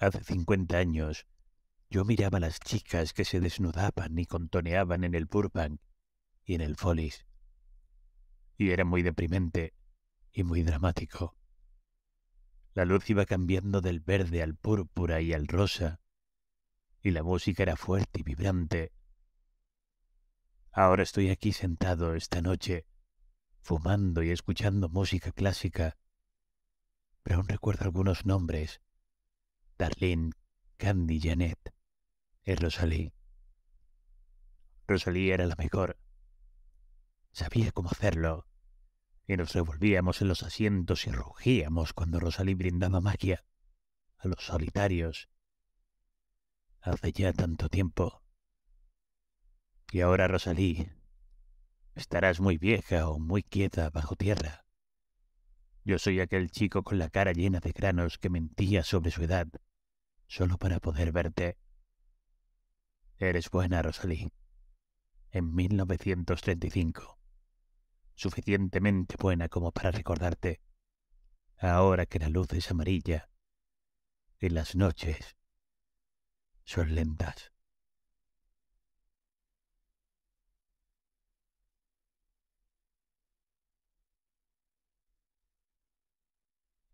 Hace 50 años, yo miraba a las chicas que se desnudaban y contoneaban en el Burbank y en el folis. Y era muy deprimente y muy dramático. La luz iba cambiando del verde al púrpura y al rosa, y la música era fuerte y vibrante. Ahora estoy aquí sentado esta noche, fumando y escuchando música clásica, pero aún recuerdo algunos nombres Darlene, Candy, Janet, es Rosalí. Rosalí era la mejor. Sabía cómo hacerlo. Y nos revolvíamos en los asientos y rugíamos cuando Rosalí brindaba magia a los solitarios. Hace ya tanto tiempo. Y ahora, Rosalí, estarás muy vieja o muy quieta bajo tierra. Yo soy aquel chico con la cara llena de granos que mentía sobre su edad solo para poder verte. Eres buena, Rosalie En 1935. Suficientemente buena como para recordarte. Ahora que la luz es amarilla y las noches son lentas.